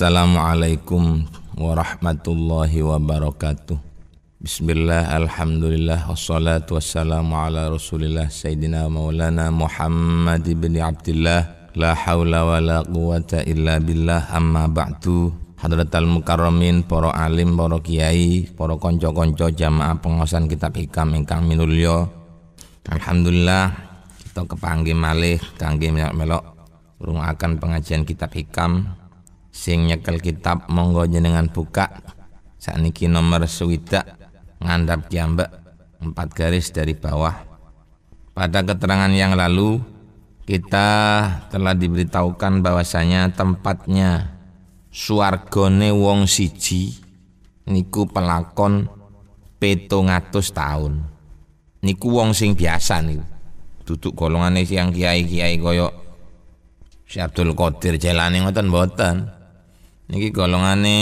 Assalamualaikum warahmatullahi wabarakatuh Bismillah, Alhamdulillah, wassalatu wassalamu ala rasulillah Sayyidina maulana Muhammad ibn Abdullah La hawla wa la quwata illa billah amma ba'du Hadratal Mukarramin, para alim, para kiai, para konco-konco jamaah pengosan kitab hikam ingkang minulya Alhamdulillah kita kepanggil malih kanggil melok-melok urung akan pengajian kitab hikam sing nyekel kitab monggo jenengan buka sakniki nomor swita ngandap kiambek empat garis dari bawah pada keterangan yang lalu kita telah diberitahukan bahwasanya tempatnya suargone wong siji niku pelakon petung atus tahun niku wong sing biasa niku duduk golongan yang kiai kiai koyok Syabdul Abdul Qadir jalani ngoten mboten niki golongane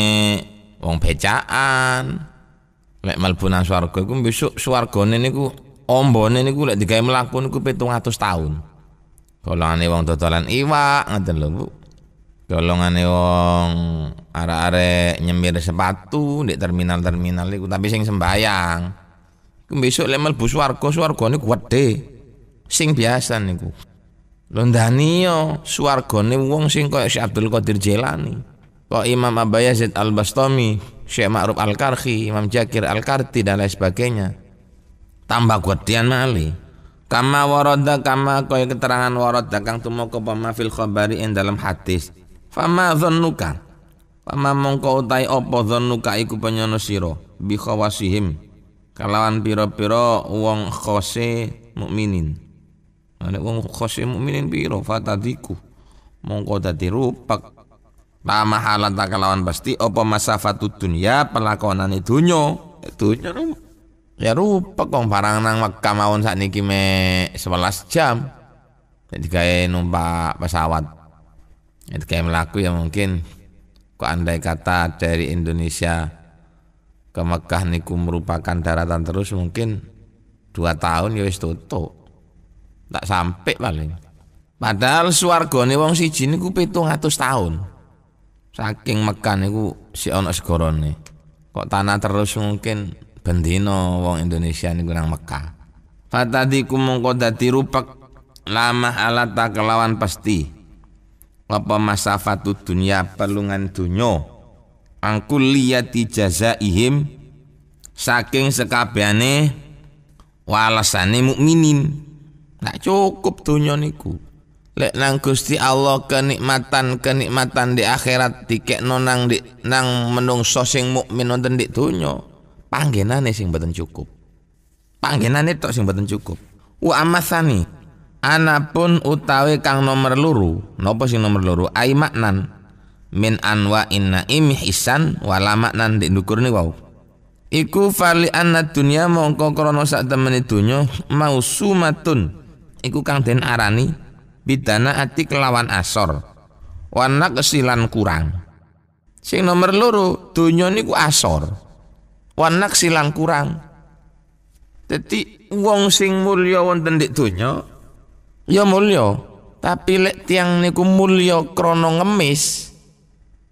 wong becaan lek mlebu nang swarga iku besok swargane niku ombone niku lek digawe mlaku niku 700 tahun golongane wong dodolan iwak ngoten lho Bu golongane wong arek-arek nyemir sepatu di terminal-terminal iku tapi sing sembayang iku besok lek mlebu swarga swargane gede sing biasa niku lho ndani yo swargane wong sing koyo si Abdul Qadir Jilani Kok Imam Abayazid Al-Bastami, Syekh Ma'ruf Al-Karhi, Imam Jakir Al-Karti dan lain sebagainya. Tambah kuatian mali. Kama waroda kama kaya keterangan waroda kang tumoko pama fil khabari in dalam hadis. Fama dzannuka? Fama mongko utai opo dzannuka iku penyono siro. bi khawasihim. Kalawan piro-piro uang khose mukminin. Ana uang khose mukminin piro, fatadiku. Mongko tadi rupak La halan tak kelawan pasti apa masafatu itu itu nyo, itu rumah. Ya rupa kong barang nang Mekah mawon saat niki me sebelas jam. Jadi kaya numpak pesawat. Jadi kaya melaku ya mungkin. Kok andai kata dari Indonesia ke Mekah niku merupakan daratan terus mungkin dua tahun ya wis tutup. Tak sampai paling. Padahal suargane wong ku niku 700 tahun. Saking Mekan iku si ono segorone. Kok tanah terus mungkin bendino wong Indonesia niku nang Mekah. Fatadiku mongko dadi rupek lamah tak kelawan pasti. Apa masafatu dunya pelungan dunyo jaza ihim. saking sekabehane walasane mukminin. Tak cukup dunya niku lek nang Gusti Allah kenikmatan-kenikmatan di akhirat tiket nonang di nang menungso sing mukmin wonten di donya nih sing boten cukup nih tok sing boten cukup wa amasani ana pun utawi kang nomor luru nopo sing nomor luru ai maknan min anwa inna imi hisan wala maknan di dukur nih wow. iku fali anna dunya mongko krana sak temene mau mausumatun iku kang den arani bidana ati kelawan asor warna kesilan kurang sing nomor loro ini niku asor warna kesilan kurang jadi wong sing mulia wonten di donya ya mulia tapi lek tiang niku mulia krono ngemis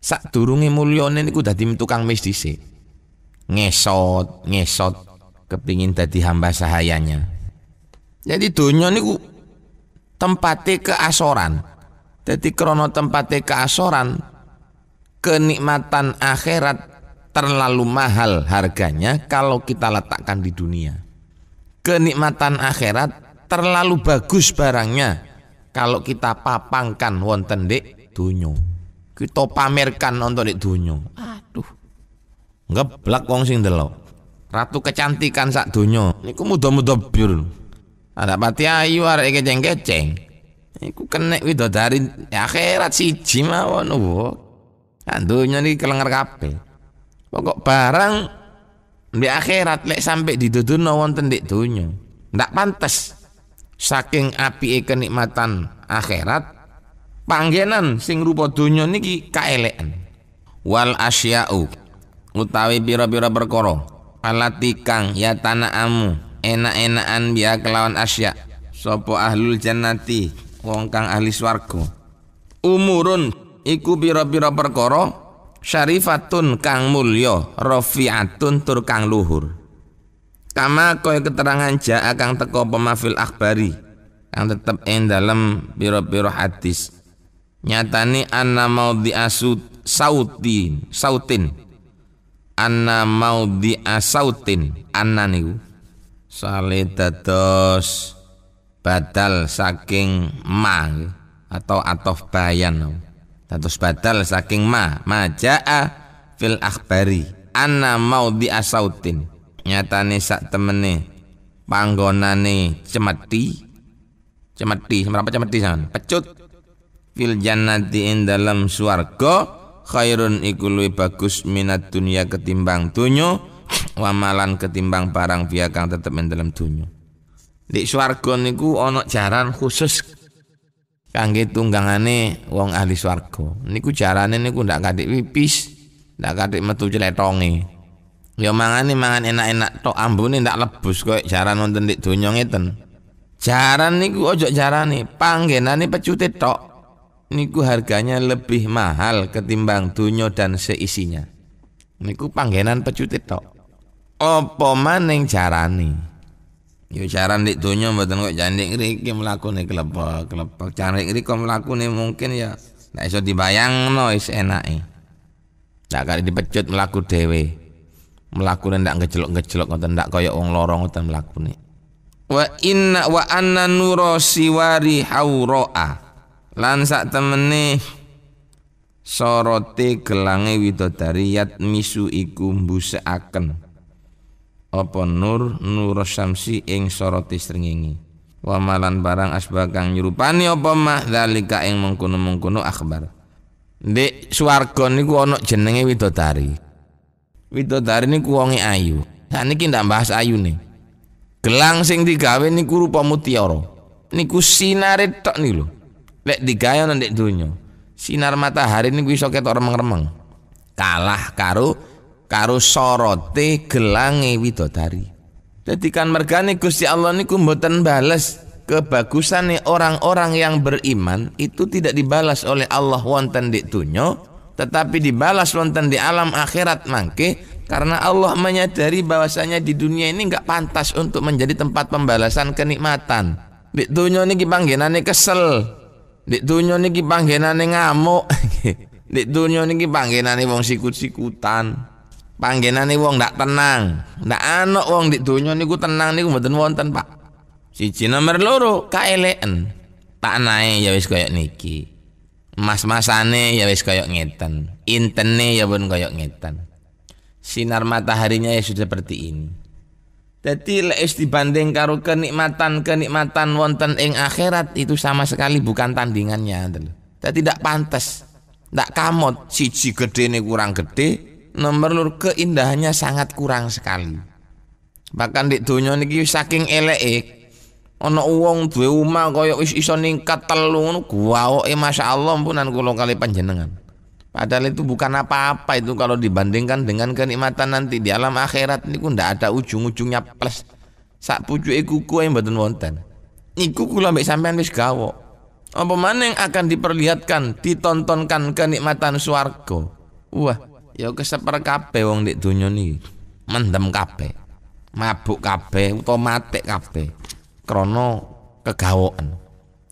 sak durunge mulyane niku dadi tukang mis sini, ngesot ngesot kepingin dadi hamba sahayanya jadi ini niku Tempatnya keasoran. Jadi krono tempatnya keasoran, kenikmatan akhirat terlalu mahal harganya kalau kita letakkan di dunia. Kenikmatan akhirat terlalu bagus barangnya kalau kita papangkan wonten dek dunyo. Kita pamerkan untuk dek dunyo. Aduh. Ngeblak wong sing delok. Ratu kecantikan sak dunyo. Niku mudah-mudah biru. Ada pati ayu arek keceng-keceng. Iku kena widodari akhirat siji mawon wo. Andunya iki kelengar kape, Pokok barang di akhirat lek sampe diduduno wonten di donya. Ndak pantes. Saking ekenik kenikmatan akhirat panggenan sing rupa donya niki kaelekan. Wal asya'u utawi pira-pira perkara alati kang ya amu enak-enakan biya kelawan asya sopo ahlul jannati wong kang ahli Swargo. umurun iku biro-biro perkoro syarifatun kang Mulyo, Rofiatun tur kang luhur kama koy keterangan ja akang teko pemafil akbari kang tetep en dalam biro biro hadis nyatani anna di asut sautin sautin anna di asautin anna niku sale dados badal saking ma atau atof bayan dados badal saking ma majaa fil akhbari anna maudhi asautin nyatane sak temene panggonane cemeti cemeti semerapa cemeti sampean pecut fil jannati ing dalam swarga khairun ikului bagus minat dunia ketimbang donya wamalan ketimbang barang biya kang tetep ing dalam dunya di swarga niku ana jaran khusus kangge tunggangane wong ahli swarga niku jarane niku ndak kadik pipis ndak kadik metu celetonge ya mangane mangan enak-enak tok ambune ndak lebus koyo jaran nonton di donya ngeten jaran niku ojo jarane panggenane pecute tok niku harganya lebih mahal ketimbang dunya dan seisinya niku panggenan pecute tok apa maning carane yo ya cara ndek donya mboten kok jandek mlaku mlakune klepek-klepek cara mlaku mlakune mungkin ya nek iso dibayangno is enake tak kali dipecut mlaku dhewe mlakune ndak ngejelok-ngejelok ngoten ndak kaya wong loro ngoten mlakune wa inna wa anna nuro siwari hauraa lan sak temene sorote gelange yat misu iku akan apa nur nur syamsi ing soroti srengenge wamalan malan barang asbakang nyerupani apa mah dalika ing mengkono-mengkono akhbar Dek swarga niku ana jenenge widodari. Widodari niku wonge ayu. Saniki ndak bahas ayune. Gelang sing digawe niku rupa mutiara. Niku sinare tok niku lho. Lek digawe ana ndek donya. Sinar matahari niku iso ketok remeng-remeng. Kalah karo karo sorote gelange widodari. Jadi kan mergane Gusti Allah niku mboten bales kebagusan orang-orang yang beriman itu tidak dibalas oleh Allah wonten di tunyo tetapi dibalas wonten di alam akhirat mangke karena Allah menyadari bahwasanya di dunia ini nggak pantas untuk menjadi tempat pembalasan kenikmatan di dunia ini panggenane kesel di dunia ini panggenane ngamuk di dunia ini panggenane wong sikut-sikutan nih wong ndak tenang. Ndak anok wong di nih. niku tenang niku mboten wonten, Pak. Siji nomor loro tak Tanahe ya wis koyok niki. Mas-masane ya wis koyo ngeten. Intene ya pun koyok ngeten. Sinar mataharinya ya sudah seperti ini. Jadi leis dibanding karo kenikmatan-kenikmatan wonten ing akhirat itu sama sekali bukan tandingannya. Jadi tidak pantas. Tidak kamot. Siji gede nih kurang gede nomor lur keindahannya sangat kurang sekali bahkan di dunia niki saking elek ono uang dua rumah koyo is iso ningkat telu eh masya punan ampunan kali panjenengan padahal itu bukan apa-apa itu kalau dibandingkan dengan kenikmatan nanti di alam akhirat niku ndak ada ujung-ujungnya plus sak pucu kuku yang betul wonten niku kula mbek sampean wis gawok apa maning akan diperlihatkan ditontonkan kenikmatan swarga wah ya keseper kabeh wong ndek donya niki mendem kabeh mabuk kabeh otomatis kabeh krana kegawokan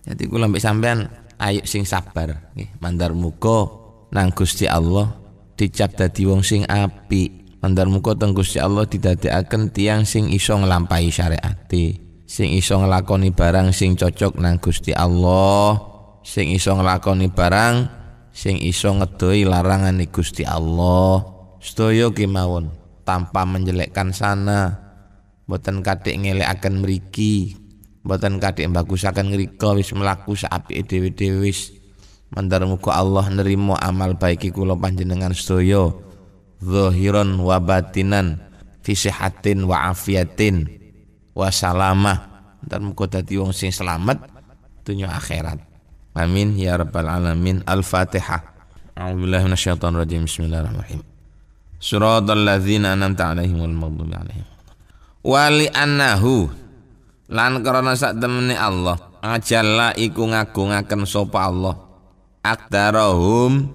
jadi kula mbek sampean ayo sing sabar nggih mandar muga nang Gusti Allah dicap dadi wong sing api, mandar muga teng Gusti Allah didadekaken tiang sing iso nglampahi syariate sing iso nglakoni barang sing cocok nang Gusti Allah sing iso nglakoni barang sing iso ngedoi larangan Gusti Allah sedaya kemawon tanpa menjelekkan sana boten ngelek akan meriki, boten katik akan ngeriko wis melaku saat dewi dewi. wis mandar muka Allah nerimo amal baiki kulo panjenengan sedaya zahiran wa batinan fi sihatin wa afiatin wa salamah dan muka dati wong sing selamat dunia akhirat Amin ya rabbal alamin. Al-Fatihah. A'udzubillahi minasyaitonir rajim. Bismillahirrahmanirrahim. Shiratal ladzina an'amta 'alaihim wal maghdubi 'alaihim. Wali annahu lan karena sak temene Allah ajalla iku ngagungaken sapa Allah aktarahum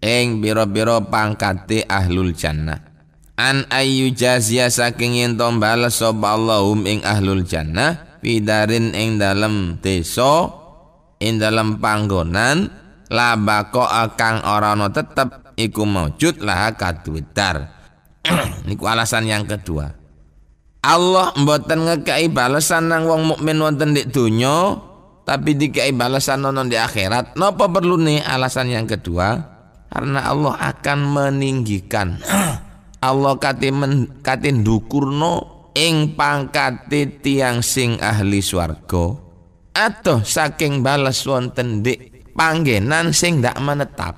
ing biro-biro pangkate ahlul jannah an ayu jazia saking yen to bales sapa Allahum ing ahlul jannah fidarin ing dalem desa in dalam panggonan laba kok kang orang tetap tetep iku maujud lah kaduwe Ini niku alasan yang kedua. Allah mboten ngekei balasan nang wong mukmin wonten di dunia, tapi dikei balasan nonon di akhirat. Napa perlu nih alasan yang kedua? Karena Allah akan meninggikan. Allah kati men, katin dukurno ing pangkati tiang sing ahli swargo atuh saking balas wonten dik panggenan sing ndak menetap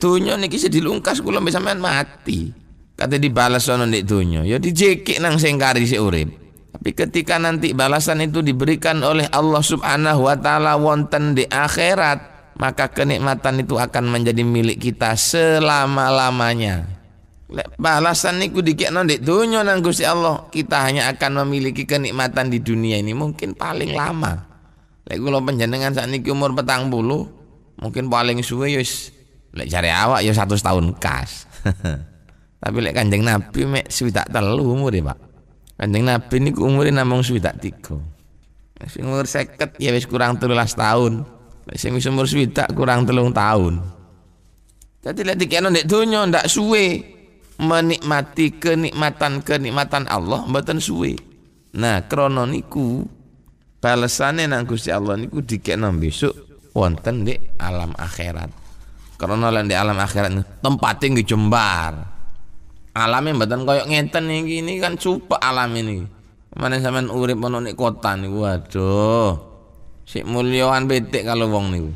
dunya niki dilungkas kula bisa sampean mati kate dibalas ono dik dunya ya dijekik nang sing kari sik urip tapi ketika nanti balasan itu diberikan oleh Allah Subhanahu wa taala wonten di akhirat maka kenikmatan itu akan menjadi milik kita selama-lamanya balasan niku dikekno ndek donya nang Gusti Allah, kita hanya akan memiliki kenikmatan di dunia ini mungkin paling lama. Lek kula saat sakniki umur petang bulu, mungkin paling suwe yos, ya lek cari awak yos ya satu setahun kas. Tapi lek Kanjeng Nabi mek swidak telu ya, Pak. Kanjeng Nabi niku umure namung swidak tiga. Sing umur seket ya wis kurang 13 tahun. Lek sing wis umur swidak kurang telung tahun. Jadi lek dikene nek donya ndak suwe menikmati kenikmatan-kenikmatan Allah mboten suwe. Nah, krononiku niku balesane nang Gusti Allah niku dikekno besok wonten di alam akhirat. Karena lan di alam akhirat tempatnya nggih jembar. Alame mboten koyok ngeten iki ini kan cupak alam ini. Mana sampean urip ana ning kota niku waduh. Sik mulyawan pitik kalau wong niku.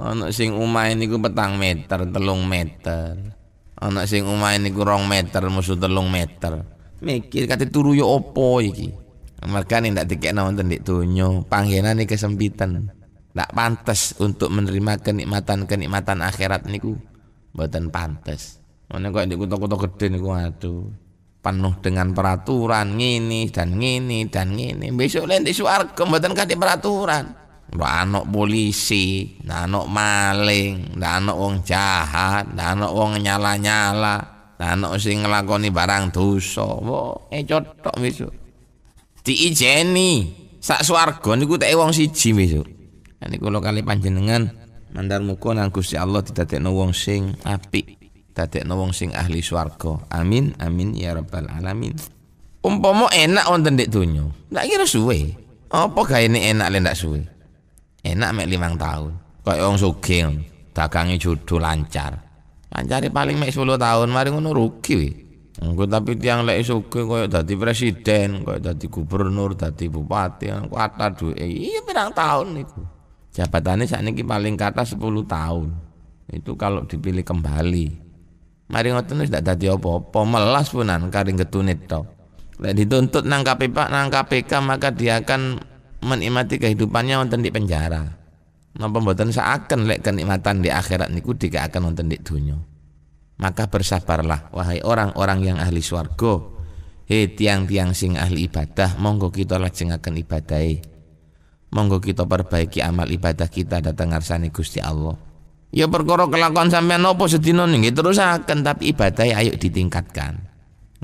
Ana sing omahe niku petang meter, telung meter. Ana sing omahe niku rong meter, musuh telung meter. Mikir kate turu yo opo iki? Mereka ini tidak dikena nonton di dunia, panggilan nih kesempitan. Tidak pantas untuk menerima kenikmatan-kenikmatan akhirat niku. Buatan pantas. Mana kok di kota-kota gede niku aduh. Penuh dengan peraturan ngini dan ngini dan ngini. Besok lain di suarga mboten kate peraturan. Ndak anak polisi, ndak anak maling, ndak anak wong jahat, ndak anak wong nyala-nyala, ndak anak sing ngelakoni barang dosa. Wo, eh cocok besok diijeni sak swarga niku teke wong siji besok Ini nah, kalau kali panjenengan mandar muka nang Gusti Allah didadekno wong sing apik tidak wong sing ahli swarga amin amin ya rabbal alamin umpomo enak wonten ndek donya ndak kira suwe apa ini enak le ndak suwe enak mek limang tahun kaya wong sugih dagange jodoh lancar lancare paling mek 10 tahun mari ngono rugi Engko tapi tiang lek sugih koyo dadi presiden, koyo dadi gubernur, dadi bupati, kata duwe. Iya pirang tahun niku. Jabatane sakniki paling kata 10 tahun. Itu kalau dipilih kembali. Mari ngoten wis dak dadi apa-apa, melas punan karing getunit to. Lek dituntut nang KPK, nang KPK maka dia akan menikmati kehidupannya wonten di penjara. Napa mboten seakan lek kenikmatan di akhirat niku akan wonten di dunia maka bersabarlah wahai orang-orang yang ahli swarga Hei tiang-tiang sing ahli ibadah monggo kita lajengaken ibadai. E. monggo kita perbaiki amal ibadah kita datang arsani Gusti Allah ya perkara kelakon sampean nopo sedina terus akan tapi ibadai, e ayo ditingkatkan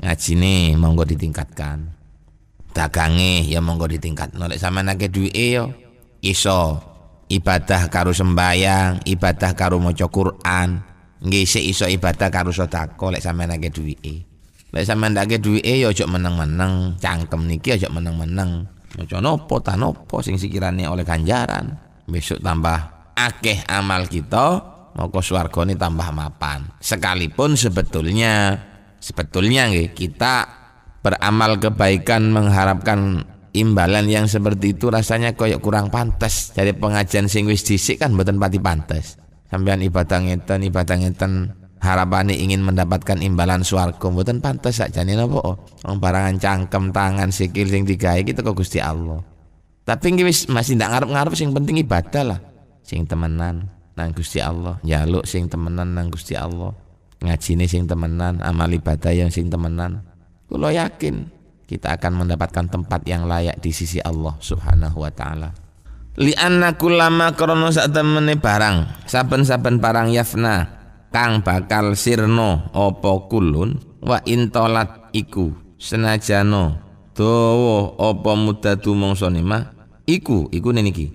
ngajine monggo ditingkatkan dagange ya monggo ditingkat Nolak sama nake duwe ya iso ibadah karu sembayang ibadah karo moco Quran Nggih sik iso ibadah karo sedekah lek sampean akeh duwike. Lek sampean ndak akeh duwike ya ojo meneng-meneng, cangkem niki ojo meneng-meneng. Ojo nopo ta nopo sing sikirane oleh ganjaran. Besok tambah akeh amal kita, moko swargane tambah mapan. Sekalipun sebetulnya sebetulnya nggih kita beramal kebaikan mengharapkan imbalan yang seperti itu rasanya koyok kurang pantas dari pengajian sing wis disik kan mboten pati pantas sampean ibadah ngeten ibadah ngeten harapane ingin mendapatkan imbalan swarga mboten pantes sakjane napa wong barangan cangkem tangan sikil sing digawe kita kok Gusti Allah tapi wis masih ndak ngarep-ngarep sing penting ibadah lah sing temenan nang Gusti Allah njaluk sing temenan nang Gusti Allah ngajine sing temenan amal ibadah yang sing temenan kula yakin kita akan mendapatkan tempat yang layak di sisi Allah Subhanahu wa taala lianna kullama krono sak temene barang saben-saben barang yafna kang bakal sirno opo kulun wa intolat iku senajano dawa opo mudatu mangsa nima iku iku niki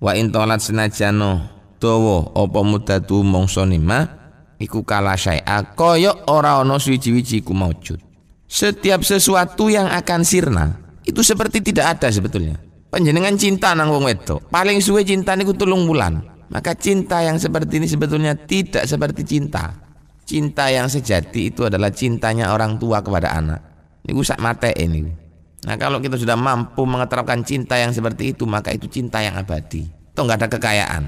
wa intolat senajano dawa opo mudatu mangsa nima iku kala syai'a kaya ora ana suwi-wiji ku maujud setiap sesuatu yang akan sirna itu seperti tidak ada sebetulnya Panjenengan cinta nang wong wedok. Paling suwe cinta niku telung bulan. Maka cinta yang seperti ini sebetulnya tidak seperti cinta. Cinta yang sejati itu adalah cintanya orang tua kepada anak. Ini sak mate ini. Nah kalau kita sudah mampu mengeterapkan cinta yang seperti itu, maka itu cinta yang abadi. Itu nggak ada kekayaan.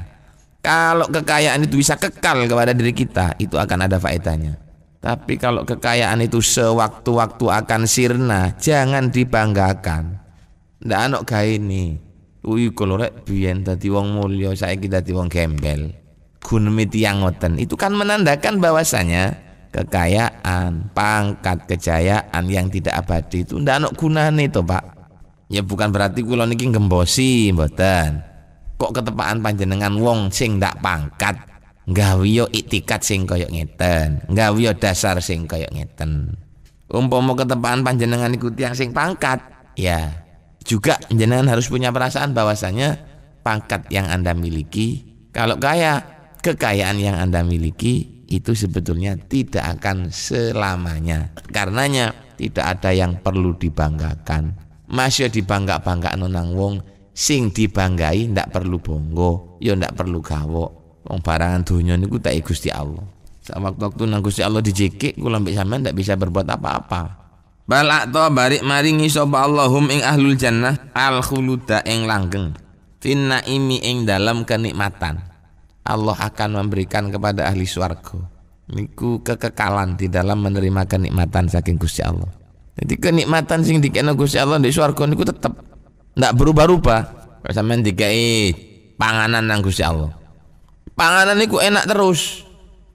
Kalau kekayaan itu bisa kekal kepada diri kita, itu akan ada faedahnya. Tapi kalau kekayaan itu sewaktu-waktu akan sirna, jangan dibanggakan ndak ana ini kuwi kalau rek biyen dadi wong mulya saiki dadi wong gembel gunemi tiang ngoten itu kan menandakan bahwasanya kekayaan pangkat kejayaan yang tidak abadi itu ndak anok gunane to Pak ya bukan berarti kula niki gembosi mboten kok ketepaan panjenengan wong sing ndak pangkat Nggak itikat iktikat sing koyok ngeten, Nggak dasar sing koyok ngeten. Umpama ketepaan panjenengan iku yang sing pangkat, ya juga iya. jenengan harus punya perasaan bahwasanya pangkat yang Anda miliki, kalau kaya, kekayaan yang Anda miliki itu sebetulnya tidak akan selamanya. Karenanya tidak ada yang perlu dibanggakan. Masih dibangga-bangga nonang wong, sing dibanggai ndak perlu bonggo, yo ya ndak perlu kawo Wong barangan dunia niku tak Gusti Allah. sama waktu nang Gusti Allah dijekik kula mbek sampean ndak bisa berbuat apa-apa. Balak to barik maringi sapa Allahum ing ahlul jannah al khuluda ing langgeng finna imi ing dalam kenikmatan. Allah akan memberikan kepada ahli swarga niku kekekalan di dalam menerima kenikmatan saking Gusti Allah. Jadi kenikmatan sing dikena Gusti Allah di swarga niku tetap ndak berubah-ubah. Kalau dikai panganan nang Gusti Allah. Panganan niku enak terus.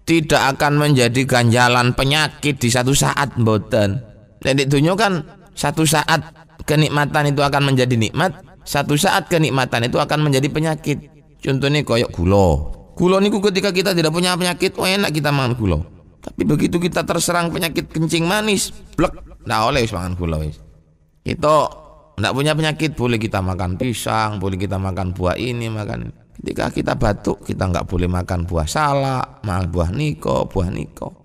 Tidak akan menjadi ganjalan penyakit di satu saat mboten. Jadi dunia kan satu saat kenikmatan itu akan menjadi nikmat, satu saat kenikmatan itu akan menjadi penyakit. Contohnya koyok gula. Gula niku ketika kita tidak punya penyakit, oh enak kita makan gula. Tapi begitu kita terserang penyakit kencing manis, blek, ndak oleh wis mangan gula wis. Kita ndak punya penyakit, boleh kita makan pisang, boleh kita makan buah ini, makan Ketika kita batuk, kita nggak boleh makan buah salak, makan buah niko, buah niko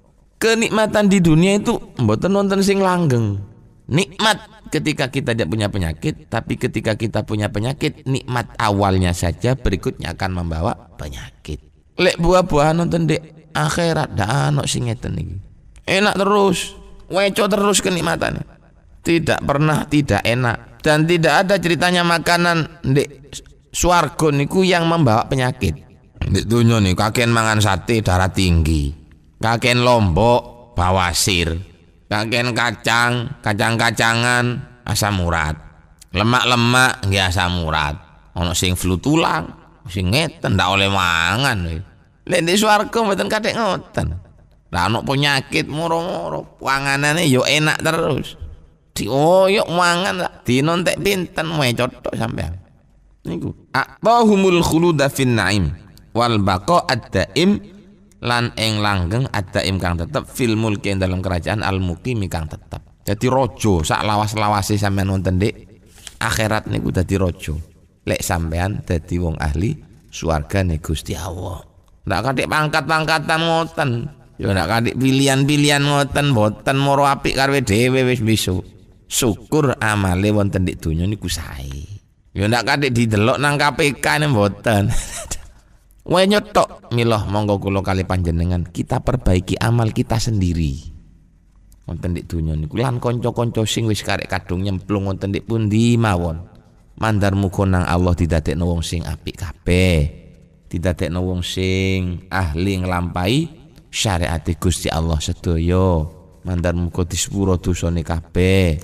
kenikmatan di dunia itu mboten nonton sing langgeng. Nikmat ketika kita tidak punya penyakit, tapi ketika kita punya penyakit, nikmat awalnya saja berikutnya akan membawa penyakit. Lek buah-buahan nonton dek akhirat dah anak sing Enak terus, weco terus kenikmatan. Tidak pernah tidak enak dan tidak ada ceritanya makanan dek swargo niku yang membawa penyakit. dek dunia nih kakek mangan sate darah tinggi, Kakek lombok bawasir kakek kacang kacang-kacangan asam urat lemak-lemak nggih asam urat ono sing flu tulang sing ngeten ndak oleh mangan lek di swarga mboten kathek ngoten ra ono penyakit moro-moro panganane yo enak terus dioyok mangan lah di nontek pinten mecot tok sampean niku atahumul khuluda fin naim wal baqa ad-daim lan eng langgeng adaim kang tetep fil mulki dalam kerajaan al muqimi kang tetep jadi rojo sak lawas lawasi sampean wonten dik akhirat niku dadi raja lek sampean dadi wong ahli swarga nih Gusti Allah ndak kadek pangkat-pangkatan ngoten yo ndak kadek pilihan-pilihan ngoten boten moro apik karwe dhewe wis besok syukur amale wonten dik donya niku sae yo ndak kadek didelok nang KPK nih boten Wenyotok tok miloh monggo kula kali panjenengan kita perbaiki amal kita sendiri. Wonten dik donya niku lan kanca-kanca sing wis karek kadung nyemplung wonten dik pundi mawon. Mandar muga nang Allah didadekno wong sing apik kabeh. Didadekno wong sing ahli nglampahi syariat Gusti Allah sedaya. Mandar muga disepuro dosane kabeh.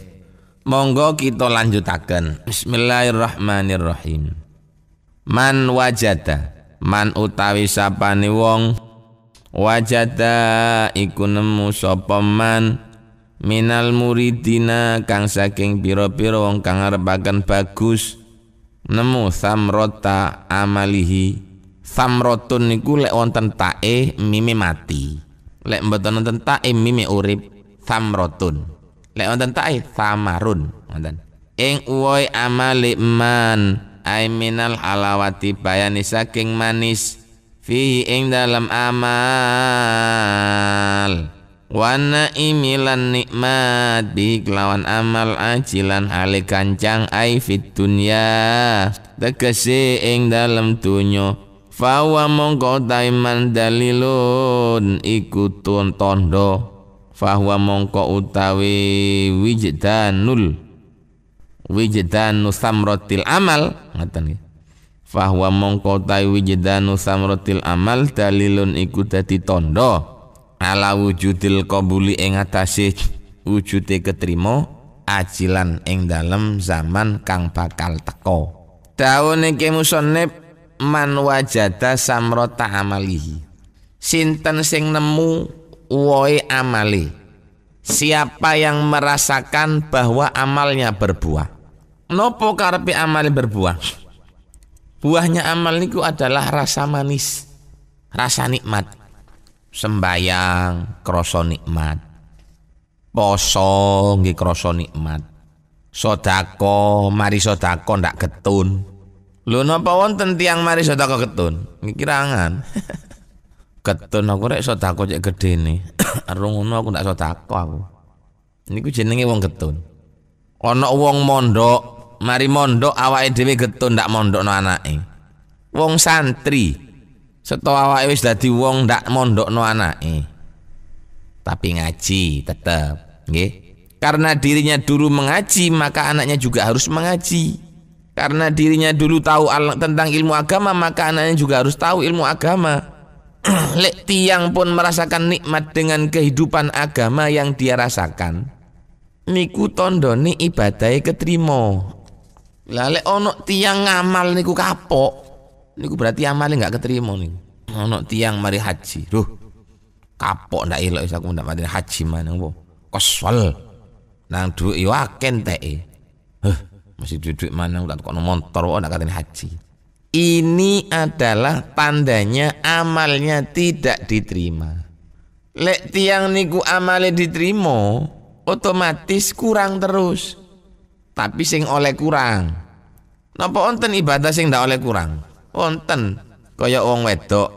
Monggo kita lanjutaken. Bismillahirrahmanirrahim. Man wajada man utawi sapane wong wajada iku nemu sapa man minal muridina kang saking pira-pira wong kang arepaken bagus nemu samrota amalihi samrotun niku lek wonten tae mimi mati lek mboten wonten tae mimi urip samrotun lek wonten tae samarun wonten ing uwoi amale man aiminal halawati bayani saking manis fihi ing dalam amal wana imilan nikmat di kelawan amal ajilan hale kancang ai fit dunya tegese ing dalam dunya fawa mongko taiman dalilun iku tondo fawa mongko utawi wijdanul wijdanu samratil amal ngoten nggih fahwa mongko tai wijdanu amal dalilun iku dadi tondo ala wujudil qabuli ing atase wujude ketrima ajilan ing dalem zaman kang bakal teko dawuh ke musonep man wajada samrota amalihi sinten sing nemu woi amali. siapa yang merasakan bahwa amalnya berbuah nopo karepe amal berbuah buahnya amal niku adalah rasa manis rasa nikmat sembayang kroso nikmat poso nggih kroso nikmat sodako mari sodako ndak ketun lu napa wonten tiang mari sodako ketun kirangan ketun aku rek sodako cek gede nih rungono aku ndak sodako aku niku jenenge wong ketun ana wong mondok mari mondok awake dhewe getun ndak mondokno anake. Wong santri seto awake wis dadi wong ndak mondokno anake. Tapi ngaji tetep, nggih. Karena dirinya dulu mengaji, maka anaknya juga harus mengaji. Karena dirinya dulu tahu tentang ilmu agama, maka anaknya juga harus tahu ilmu agama. Lek tiang pun merasakan nikmat dengan kehidupan agama yang dia rasakan. Niku tondone ibadai ketrimo Lale lek tiang tiyang ngamal niku kapok, niku berarti amale nggak keterima niku. Ana tiang mari haji. Duh. Kapok ndak elok iso aku ndak mari haji mana, opo. Koswal, Nang duit yo akeh teke. Heh, masih duit-duit udah tak kono motor oh, ndak katanya haji. Ini adalah tandanya amalnya tidak diterima. Lek tiang niku amale diterima, otomatis kurang terus. Tapi sing oleh kurang Napa onten ibadah sing ndak oleh kurang? Onten kaya wong wedok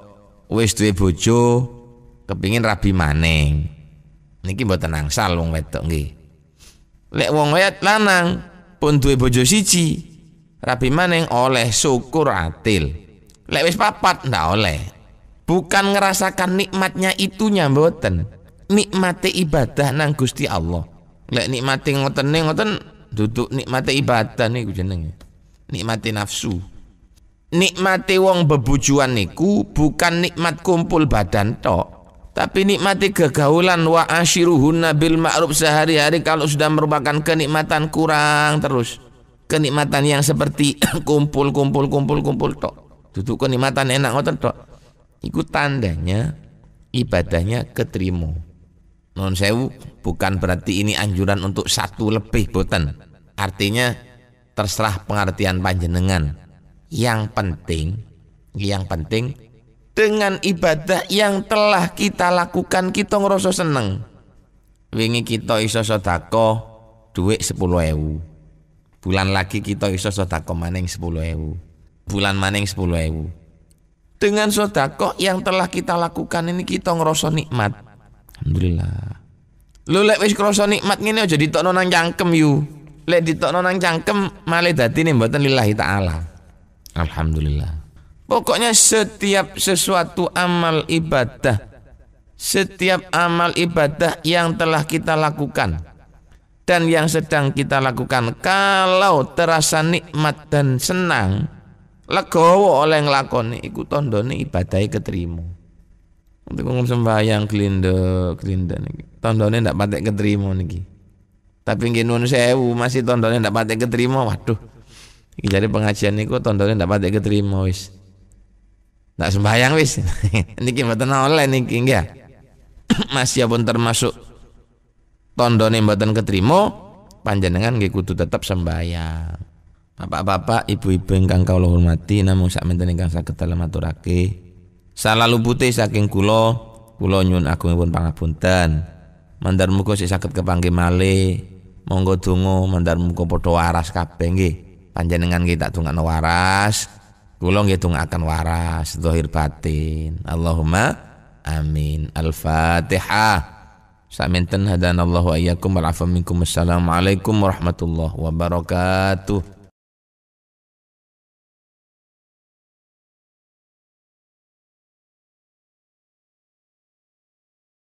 wis duwe bojo kepingin rabi maning. Niki mboten angsal wong wedok nggih. Lek wong wedok lanang pun duwe bojo siji, rabi maning oleh syukur atil. Lek wis papat ndak oleh. Bukan ngerasakan nikmatnya itunya mboten. Nikmate ibadah nang Gusti Allah. Lek nikmate neng ngoten duduk nikmate ibadah niku jenenge nikmati nafsu. Nikmati wong bebujuan niku bukan nikmat kumpul badan tok, tapi nikmati kegaulan wa ashiruhunna bil ma'ruf sehari-hari kalau sudah merupakan kenikmatan kurang terus. Kenikmatan yang seperti kumpul kumpul kumpul kumpul tok. Duduk kenikmatan enak ngoten tok. Iku tandanya ibadahnya keterima. Non sewu bukan berarti ini anjuran untuk satu lebih boten. Artinya terserah pengertian panjenengan. Yang penting, yang penting dengan ibadah yang telah kita lakukan kita ngerasa seneng. Wingi kita iso duit sepuluh ewu. Bulan lagi kita iso sodako maning sepuluh ewu. Bulan maning sepuluh ewu. Dengan sodako yang telah kita lakukan ini kita ngerasa nikmat. Alhamdulillah. Lu wis krasa nikmat ngene aja ditokno nang cangkem yu lek ditokno nang cangkem malah dadi nih mboten lillahi taala. Alhamdulillah. Pokoknya setiap sesuatu amal ibadah setiap amal ibadah yang telah kita lakukan dan yang sedang kita lakukan kalau terasa nikmat dan senang legowo oleh nglakoni iku tandane ibadahe ketrima untuk ngomong sembahyang kelinde kelinde niki tandane ndak patek ketrima niki tapi nggih nuwun sewu masih tondone ndak pati keterima. Waduh. Iki jare pengajian niku tondone ndak pati keterima wis. Ndak sembahyang wis. niki mboten oleh niki nggih. Masih pun termasuk tondone mboten keterima, panjenengan nggih kudu tetap sembahyang. Bapak-bapak, ibu-ibu ingkang kawula hormati, namung yang ingkang saged dalem aturake. Salalu putih saking kula, aku nyuwun agungipun pangapunten. Mandar muga sik saged kepanggih malih. Monggo donga mandar muga padha waras kabeh nggih. Panjenengan kita tak dongakno waras. Kula nggih akan waras dohir batin. Allahumma amin. Al-Fatihah. Saminten hadanallahu ayyakum wal minkum. Assalamualaikum warahmatullahi wabarakatuh.